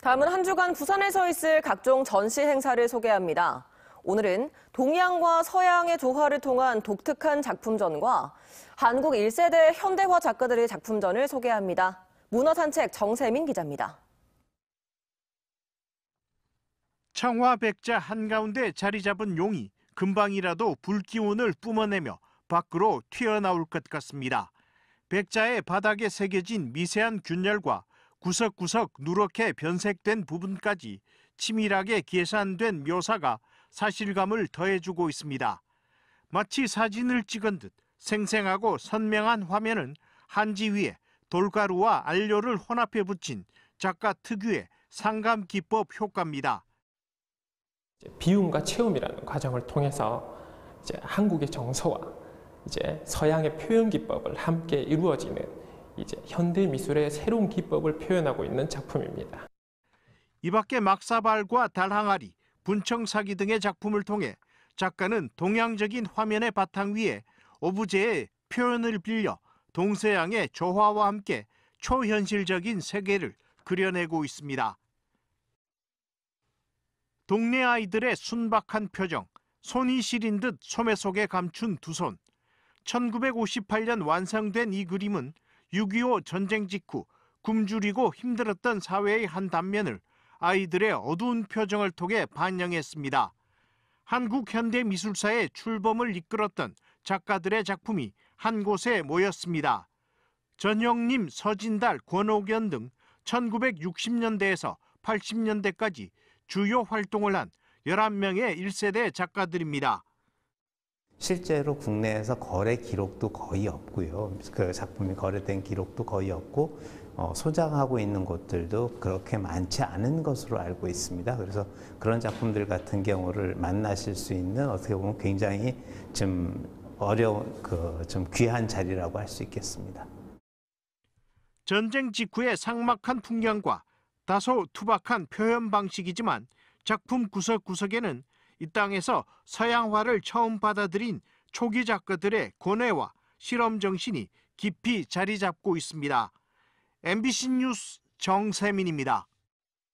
다음은 한 주간 부산에서 있을 각종 전시 행사를 소개합니다. 오늘은 동양과 서양의 조화를 통한 독특한 작품전과 한국 1세대 현대화 작가들의 작품전을 소개합니다. 문화산책 정세민 기자입니다. 청화 백자 한가운데 자리 잡은 용이 금방이라도 불기운을 뿜어내며 밖으로 튀어나올 것 같습니다. 백자의 바닥에 새겨진 미세한 균열과 구석구석 누렇게 변색된 부분까지 치밀하게 계산된 묘사가 사실감을 더해주고 있습니다. 마치 사진을 찍은 듯 생생하고 선명한 화면은 한지 위에 돌가루와 알료를 혼합해 붙인 작가 특유의 상감 기법 효과입니다. 비움과 체험이라는 과정을 통해서 이제 한국의 정서와 이제 서양의 표현 기법을 함께 이루어지는 이제 현대 미술의 새로운 기법을 표현하고 있는 작품입니다. 이밖에 막사발과 달항아리, 분청사기 등의 작품을 통해 작가는 동양적인 화면의 바탕 위에 오브제의 표현을 빌려 동서양의 조화와 함께 초현실적인 세계를 그려내고 있습니다. 동네 아이들의 순박한 표정, 손이 시린 듯 소매 속에 감춘 두 손. 1958년 완성된 이 그림은 6.25 전쟁 직후 굶주리고 힘들었던 사회의 한 단면을 아이들의 어두운 표정을 통해 반영했습니다. 한국 현대 미술사의 출범을 이끌었던 작가들의 작품이 한 곳에 모였습니다. 전영님 서진달, 권옥연 등 1960년대에서 80년대까지 주요 활동을 한 11명의 1세대 작가들입니다. 실제로 국내에서 거래 기록도 거의 없고요. 그 작품이 거래된 기록도 거의 없고 어, 소장하고 있는 곳들도 그렇게 많지 않은 것으로 알고 있습니다. 그래서 그런 작품들 같은 경우를 만나실 수 있는 어떻게 보면 굉장히 좀 어려운 그좀 귀한 자리라고 할 수 있겠습니다. 전쟁 직후의 상막한 풍경과 다소 투박한 표현 방식이지만 작품 구석구석에는 이 땅에서 서양화를 처음 받아들인 초기 작가들의 고뇌와 실험 정신이 깊이 자리 잡고 있습니다. MBC 뉴스 정세민입니다.